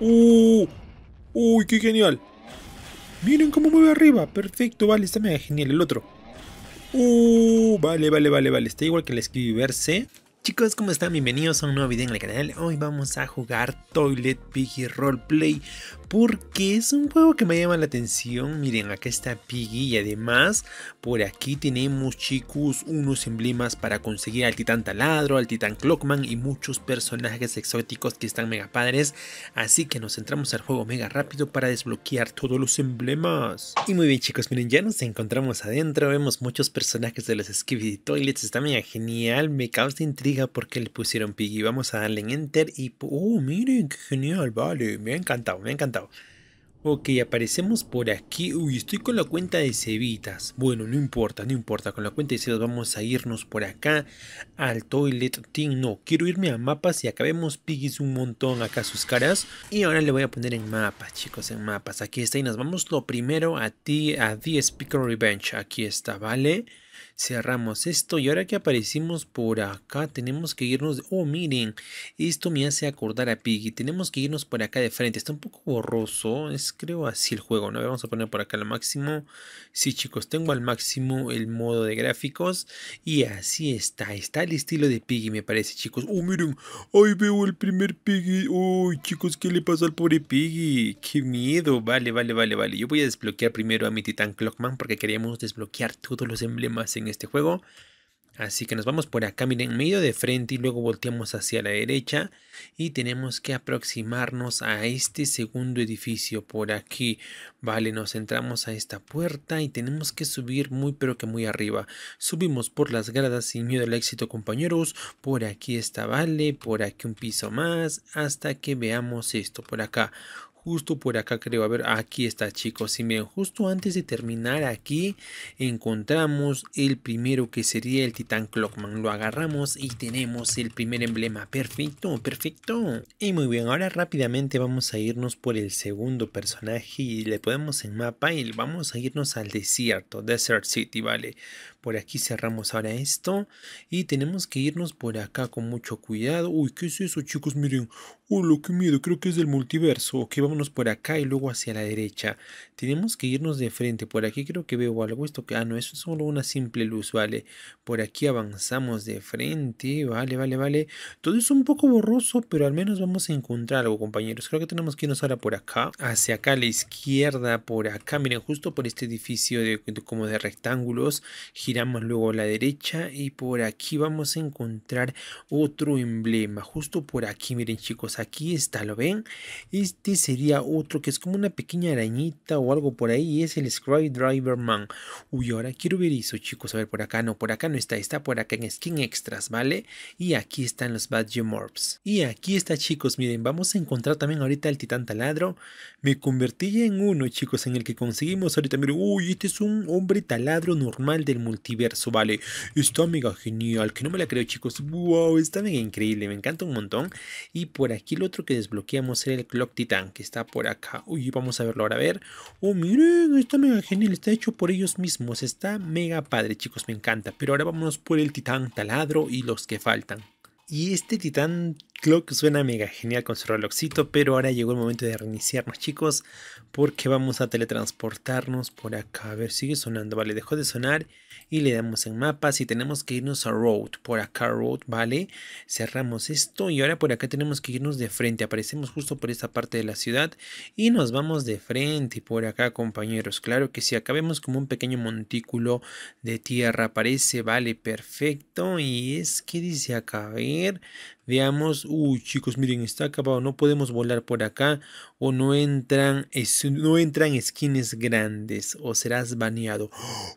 ¡Uh! ¡Uy, qué genial! Miren cómo mueve arriba. Perfecto, vale, está mega genial el otro. ¡Uh! Vale, vale, vale, vale. Está igual que el verse. Chicos, ¿cómo están? Bienvenidos a un nuevo video en el canal. Hoy vamos a jugar Toilet Piggy Roleplay porque es un juego que me llama la atención. Miren, acá está Piggy y además por aquí tenemos, chicos, unos emblemas para conseguir al Titán Taladro, al Titán Clockman y muchos personajes exóticos que están mega padres. Así que nos centramos al juego mega rápido para desbloquear todos los emblemas. Y muy bien, chicos, miren, ya nos encontramos adentro. Vemos muchos personajes de los Skibidi Toilets. Está mega genial, me causa intriga porque le pusieron Piggy. Vamos a darle en Enter y... ¡Oh, miren! ¡Qué genial! Vale, me ha encantado, me ha encantado. Ok, aparecemos por aquí. Uy, estoy con la cuenta de cebitas. Bueno, no importa, no importa. Con la cuenta de cebitas vamos a irnos por acá al Toilet Team. No, quiero irme a mapas y acabemos Piggy un montón acá sus caras. Y ahora le voy a poner en mapas, chicos, en mapas. Aquí está y nos vamos lo primero a ti, a The Speaker Revenge. Aquí está, ¿vale? vale cerramos esto y ahora que aparecimos por acá tenemos que irnos, oh miren, esto me hace acordar a Piggy, tenemos que irnos por acá de frente, está un poco borroso, es creo así el juego, ¿no? Vamos a poner por acá al máximo, sí chicos, tengo al máximo el modo de gráficos y así está, está el estilo de Piggy me parece chicos, oh miren, ahí veo el primer Piggy, uy chicos, ¿qué le pasa al pobre Piggy? Qué miedo, vale, vale, vale, vale, yo voy a desbloquear primero a mi titán Clockman porque queríamos desbloquear todos los emblemas en este juego. Así que nos vamos por acá, miren, medio de frente y luego volteamos hacia la derecha y tenemos que aproximarnos a este segundo edificio por aquí. Vale, nos entramos a esta puerta y tenemos que subir muy pero que muy arriba. Subimos por las gradas sin miedo al éxito compañeros, por aquí está Vale, por aquí un piso más, hasta que veamos esto por acá justo por acá creo, a ver, aquí está chicos, y miren, justo antes de terminar aquí encontramos el primero que sería el titán Clockman, lo agarramos y tenemos el primer emblema, perfecto, perfecto. Y muy bien, ahora rápidamente vamos a irnos por el segundo personaje y le ponemos en mapa y vamos a irnos al desierto, Desert City, vale. Por aquí cerramos ahora esto. Y tenemos que irnos por acá con mucho cuidado. Uy, ¿qué es eso, chicos? Miren. lo que miedo. Creo que es del multiverso. Ok, vámonos por acá y luego hacia la derecha. Tenemos que irnos de frente. Por aquí creo que veo algo. Esto que... Ah, no, eso es solo una simple luz, vale. Por aquí avanzamos de frente. Vale, vale, vale. Todo es un poco borroso, pero al menos vamos a encontrar algo, compañeros. Creo que tenemos que irnos ahora por acá. Hacia acá a la izquierda, por acá. Miren, justo por este edificio de, de como de rectángulos giramos luego a la derecha y por aquí vamos a encontrar otro emblema justo por aquí miren chicos aquí está lo ven este sería otro que es como una pequeña arañita o algo por ahí y es el Driver Man uy ahora quiero ver eso chicos a ver por acá no por acá no está está por acá en skin extras vale y aquí están los Badge Morphs. y aquí está chicos miren vamos a encontrar también ahorita el titán taladro me convertí en uno chicos en el que conseguimos ahorita miren uy este es un hombre taladro normal del mundo multiverso, vale. Está mega genial, que no me la creo, chicos. Wow, está mega increíble, me encanta un montón. Y por aquí el otro que desbloqueamos era el Clock Titan, que está por acá. Uy, vamos a verlo ahora, a ver. Oh, miren, está mega genial, está hecho por ellos mismos. Está mega padre, chicos, me encanta. Pero ahora vámonos por el Titán Taladro y los que faltan. Y este titán Clock suena mega genial con su relojcito, pero ahora llegó el momento de reiniciarnos chicos, porque vamos a teletransportarnos por acá. A ver, sigue sonando, vale, dejó de sonar y le damos en mapas y tenemos que irnos a road, por acá road, vale, cerramos esto y ahora por acá tenemos que irnos de frente, aparecemos justo por esta parte de la ciudad y nos vamos de frente por acá compañeros, claro que si acabemos como un pequeño montículo de tierra aparece, vale, perfecto y es que dice acá, a ver, Veamos... uy chicos, miren, está acabado, no podemos volar por acá o no entran, no entran skins grandes o serás baneado.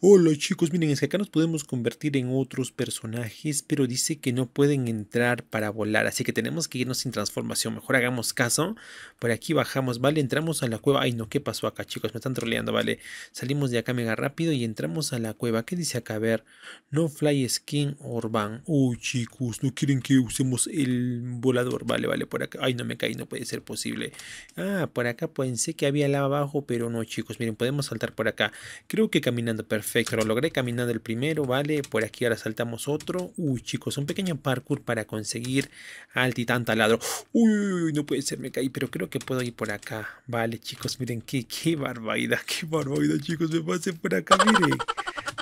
Hola chicos, miren, es que acá nos podemos convertir en otros personajes, pero dice que no pueden entrar para volar, así que tenemos que irnos sin transformación, mejor hagamos caso. Por aquí bajamos, vale, entramos a la cueva. Ay no, ¿qué pasó acá chicos? Me están troleando, vale. Salimos de acá mega rápido y entramos a la cueva. ¿Qué dice acá? A ver, no fly skin or ban. Uy chicos, no quieren que usemos el volador, vale, vale, por acá. Ay, no me caí, no puede ser posible. Ah, por acá pensé que había la abajo, pero no, chicos. Miren, podemos saltar por acá. Creo que caminando, perfecto. Lo logré caminando el primero, vale. Por aquí ahora saltamos otro. Uy, chicos, un pequeño parkour para conseguir al titán taladro. Uy, no puede ser, me caí, pero creo que puedo ir por acá. Vale, chicos, miren, qué, qué barbaridad, qué barbaridad, chicos. Me pasé por acá, miren.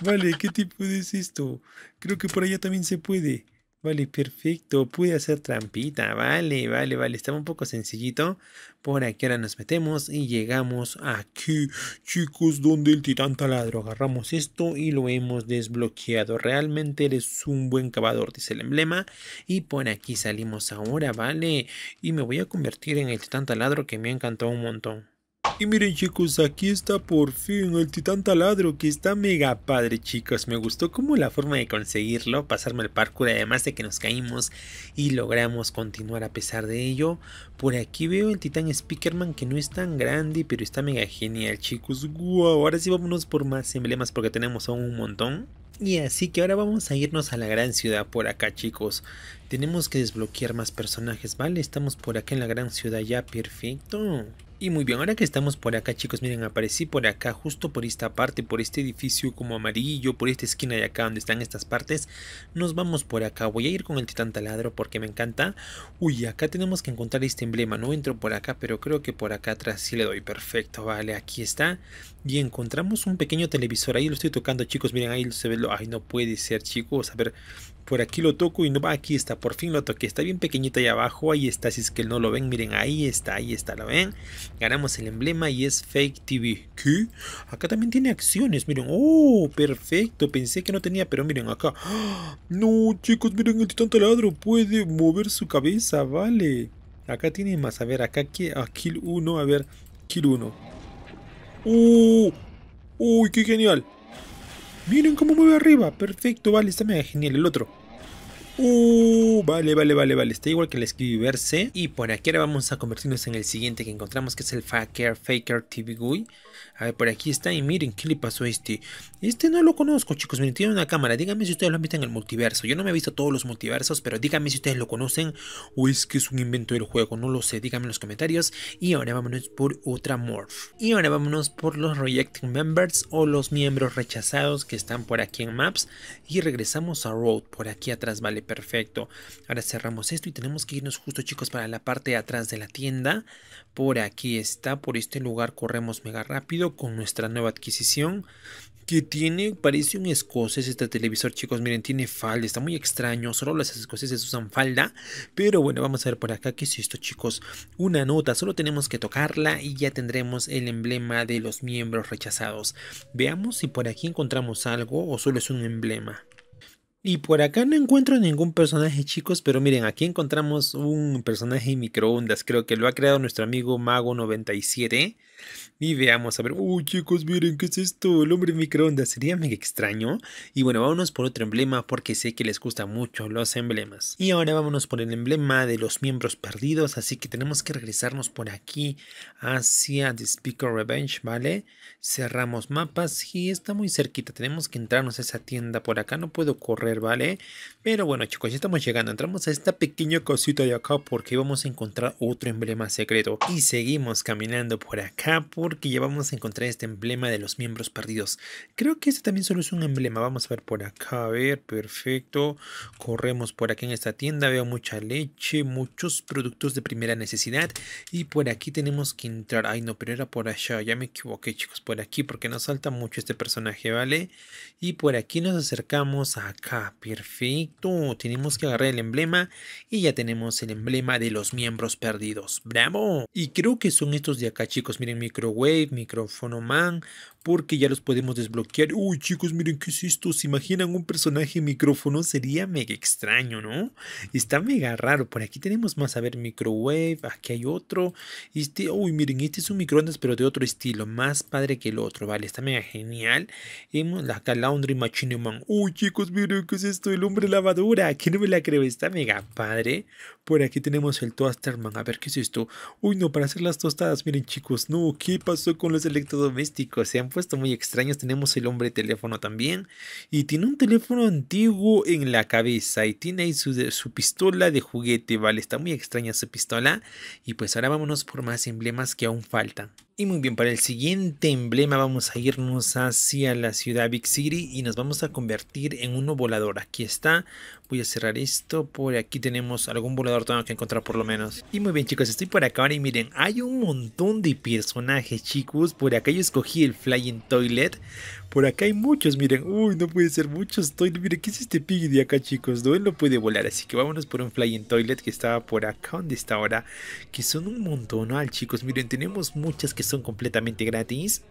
Vale, ¿qué tipo es esto? Creo que por allá también se puede. Vale, perfecto. Pude hacer trampita. Vale, vale, vale. está un poco sencillito. Por aquí ahora nos metemos y llegamos aquí, chicos, donde el titán taladro. Agarramos esto y lo hemos desbloqueado. Realmente eres un buen cavador, dice el emblema. Y por aquí salimos ahora, vale. Y me voy a convertir en el titán taladro que me encantó un montón. Y miren chicos, aquí está por fin el titán taladro que está mega padre chicos. Me gustó como la forma de conseguirlo, pasarme el parkour además de que nos caímos y logramos continuar a pesar de ello. Por aquí veo el titán Speakerman que no es tan grande pero está mega genial chicos. Guau, ahora sí vámonos por más emblemas porque tenemos aún un montón. Y así que ahora vamos a irnos a la gran ciudad por acá chicos. Tenemos que desbloquear más personajes, ¿vale? Estamos por acá en la gran ciudad ya, perfecto. Y muy bien, ahora que estamos por acá chicos, miren, aparecí por acá, justo por esta parte, por este edificio como amarillo, por esta esquina de acá donde están estas partes. Nos vamos por acá, voy a ir con el titán taladro porque me encanta. Uy, acá tenemos que encontrar este emblema, no entro por acá, pero creo que por acá atrás sí le doy, perfecto, vale, aquí está. Y encontramos un pequeño televisor, ahí lo estoy tocando chicos, miren, ahí se ve, lo... ay no puede ser chicos, a ver, por aquí lo toco y no va, aquí está, por fin lo toqué, está bien pequeñito ahí abajo, ahí está, si es que no lo ven, miren, ahí está, ahí está, ¿lo ven? Ganamos el emblema y es Fake TV. ¿Qué? Acá también tiene acciones, miren, oh, perfecto, pensé que no tenía, pero miren acá. No, chicos, miren, este tanto taladro puede mover su cabeza, vale. Acá tiene más, a ver, acá aquí, a ah, Kill 1, a ver, Kill 1. ¡Oh! ¡Uy, qué genial! Miren cómo mueve arriba. Perfecto, vale, está mega genial el otro. Uh, vale, vale, vale, vale. Está igual que el verse. Y por aquí ahora vamos a convertirnos en el siguiente que encontramos, que es el Faker Faker TV GUI. A ver, por aquí está y miren qué le pasó a este. Este no lo conozco, chicos. Miren, tiene una cámara. Díganme si ustedes lo han visto en el multiverso. Yo no me he visto todos los multiversos, pero díganme si ustedes lo conocen o es que es un invento del juego. No lo sé, díganme en los comentarios. Y ahora vámonos por otra morph. Y ahora vámonos por los Rejecting Members o los miembros rechazados que están por aquí en Maps. Y regresamos a Road, por aquí atrás, vale, perfecto. Ahora cerramos esto y tenemos que irnos justo, chicos, para la parte de atrás de la tienda. Por aquí está, por este lugar corremos mega rápido con nuestra nueva adquisición que tiene, parece un escocés este televisor, chicos. Miren, tiene falda, está muy extraño. Solo las escoceses usan falda. Pero bueno, vamos a ver por acá qué es esto, chicos. Una nota, solo tenemos que tocarla y ya tendremos el emblema de los miembros rechazados. Veamos si por aquí encontramos algo o solo es un emblema. Y por acá no encuentro ningún personaje, chicos, pero miren, aquí encontramos un personaje microondas. Creo que lo ha creado nuestro amigo Mago97. Y veamos, a ver, uy chicos, miren, ¿qué es esto? El hombre microondas, sería mega extraño. Y bueno, vámonos por otro emblema porque sé que les gustan mucho los emblemas. Y ahora vámonos por el emblema de los miembros perdidos, así que tenemos que regresarnos por aquí hacia The Speaker Revenge, ¿vale? Cerramos mapas y está muy cerquita, tenemos que entrarnos a esa tienda por acá, no puedo correr, ¿vale? Pero bueno chicos, ya estamos llegando, entramos a esta pequeña cosita de acá porque vamos a encontrar otro emblema secreto. Y seguimos caminando por acá porque ya vamos a encontrar este emblema de los miembros perdidos. Creo que este también solo es un emblema. Vamos a ver por acá. A ver, perfecto. Corremos por aquí en esta tienda. Veo mucha leche, muchos productos de primera necesidad. Y por aquí tenemos que entrar. Ay, no, pero era por allá. Ya me equivoqué, chicos. Por aquí porque nos salta mucho este personaje, ¿vale? Y por aquí nos acercamos acá. Perfecto. Tenemos que agarrar el emblema. Y ya tenemos el emblema de los miembros perdidos. ¡Bravo! Y creo que son estos de acá, chicos. Miren, Microwave, Micrófono Man porque ya los podemos desbloquear. Uy, chicos, miren qué es esto. ¿Se imaginan un personaje micrófono? Sería mega extraño, ¿no? Está mega raro. Por aquí tenemos más, a ver, microwave. Aquí hay otro. Este, uy, miren, este es un microondas, pero de otro estilo. Más padre que el otro, ¿vale? Está mega genial. Hemos acá Laundry Machine Man. Uy, chicos, miren qué es esto. El hombre lavadora. Que no me la creo. Está mega padre. Por aquí tenemos el Toasterman. A ver, ¿qué es esto? Uy, no, para hacer las tostadas. Miren, chicos, no. ¿Qué pasó con los electrodomésticos? Se han puesto muy extraños. Tenemos el hombre teléfono también. Y tiene un teléfono antiguo en la cabeza. Y tiene ahí su, pistola de juguete, ¿vale? Está muy extraña su pistola. Y pues ahora vámonos por más emblemas que aún faltan. Y muy bien, para el siguiente emblema vamos a irnos hacia la ciudad Big City y nos vamos a convertir en uno volador. Aquí está, voy a cerrar esto, por aquí tenemos algún volador tengo que encontrar por lo menos. Y muy bien chicos, estoy por acá ahora y miren, hay un montón de personajes chicos, por acá yo escogí el Fly toilet. Por acá hay muchos, miren. Uy, no puede ser muchos toilet. Miren, ¿qué es este piggy de acá, chicos? No, él no puede volar. Así que vámonos por un flying toilet que estaba por acá donde está ahora. Que son un al chicos. Miren, tenemos muchas que son completamente gratis.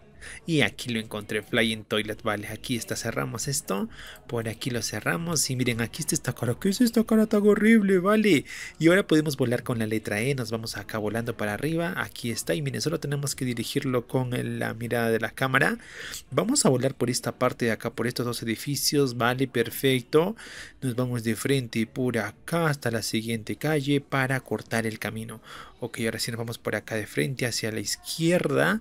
Y aquí lo encontré, Flying Toilet, vale, aquí está, cerramos esto, por aquí lo cerramos y miren, aquí está esta cara, ¿qué es esta cara tan horrible, vale? Y ahora podemos volar con la letra E, nos vamos acá volando para arriba, aquí está y miren, solo tenemos que dirigirlo con la mirada de la cámara. Vamos a volar por esta parte de acá, por estos dos edificios, vale, perfecto. Nos vamos de frente por acá hasta la siguiente calle para cortar el camino. Ok, ahora sí nos vamos por acá de frente hacia la izquierda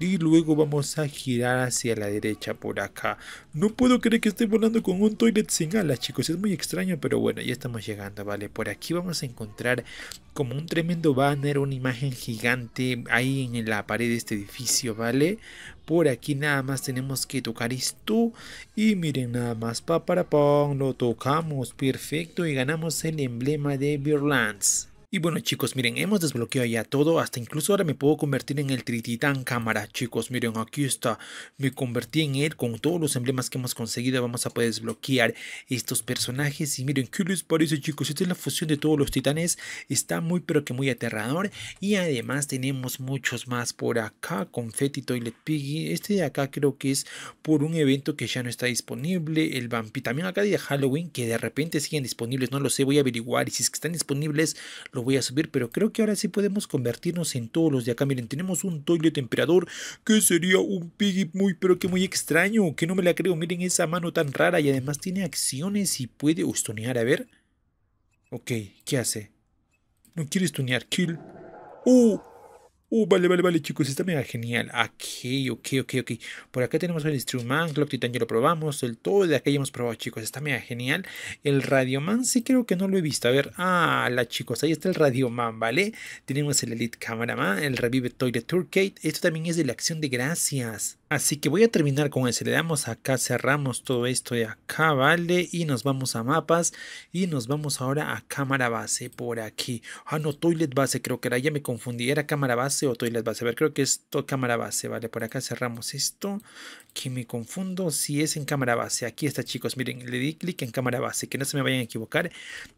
y luego vamos a girar hacia la derecha por acá. No puedo creer que esté volando con un toilet sin alas, chicos. Es muy extraño, pero bueno, ya estamos llegando, ¿vale? Por aquí vamos a encontrar como un tremendo banner, una imagen gigante ahí en la pared de este edificio, ¿vale? Por aquí nada más tenemos que tocar esto. Y miren nada más, pa para lo tocamos, perfecto. Y ganamos el emblema de Birlands. Y bueno chicos, miren, hemos desbloqueado ya todo, hasta incluso ahora me puedo convertir en el Trititán Cámara, chicos, miren, aquí está, me convertí en él, con todos los emblemas que hemos conseguido vamos a poder desbloquear estos personajes y miren, ¿qué les parece chicos? Esta es la fusión de todos los titanes, está muy pero que muy aterrador y además tenemos muchos más por acá, Confetti Toilet Piggy, este de acá creo que es por un evento que ya no está disponible, el vampi también acá de Halloween que de repente siguen disponibles, no lo sé, voy a averiguar y si es que están disponibles lo voy a subir, pero creo que ahora sí podemos convertirnos en todos los de acá. Miren, tenemos un toilet emperador que sería un piggy muy, pero que muy extraño, que no me la creo. Miren esa mano tan rara y además tiene acciones y puede estonear. A ver. Ok, ¿qué hace? No quiere estonear. Kill. ¡Oh! Uh, vale, vale, vale, chicos, Está mega genial. Ok, ok, ok, ok. Por acá tenemos el Man, Clock Titan ya lo probamos, el todo de acá ya hemos probado, chicos, Está mega genial. El Radioman sí creo que no lo he visto. A ver, ah, la chicos, ahí está el Radioman, ¿vale? Tenemos el Elite Cameraman, el Revive Toilet Tourcade. Esto también es de la acción de gracias. Así que voy a terminar con ese. Le damos acá, cerramos todo esto de acá, ¿vale? Y nos vamos a mapas y nos vamos ahora a cámara base por aquí. Ah, no, toilet base creo que era. Ya me confundí. ¿Era cámara base o toilet base? A ver, creo que es cámara base, ¿vale? Por acá cerramos esto. Que me confundo si es en cámara base. Aquí está, chicos. Miren, le di clic en cámara base. Que no se me vayan a equivocar.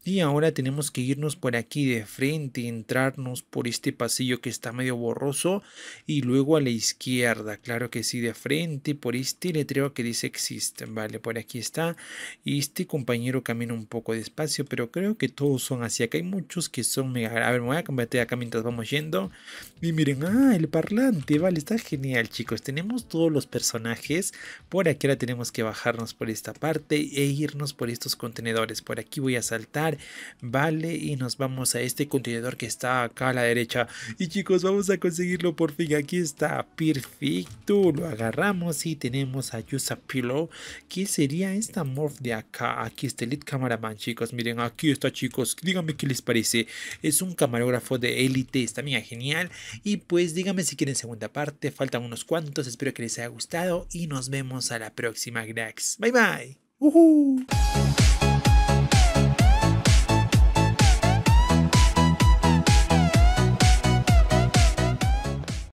Y ahora tenemos que irnos por aquí de frente. Entrarnos por este pasillo que está medio borroso. Y luego a la izquierda. Claro que sí de frente por este letrero que dice existen, ¿vale? Por aquí está. Y este compañero camina un poco despacio, pero creo que todos son así. Acá hay muchos que son mega... A ver, me voy a combatir acá mientras vamos yendo. Y miren, ah, el parlante, vale, está genial, chicos. Tenemos todos los personajes. Por aquí ahora tenemos que bajarnos por esta parte e irnos por estos contenedores. Por aquí voy a saltar, vale, y nos vamos a este contenedor que está acá a la derecha. Y chicos, vamos a conseguirlo por fin. Aquí está, perfecto, agarramos y tenemos a Yusa Pillow, que sería esta morph de acá. Aquí está Elite Cameraman, chicos. Miren, aquí está, chicos. Díganme qué les parece. Es un camarógrafo de élite, está bien genial. Y pues díganme si quieren segunda parte. Faltan unos cuantos. Espero que les haya gustado y nos vemos a la próxima, Grax. Bye bye.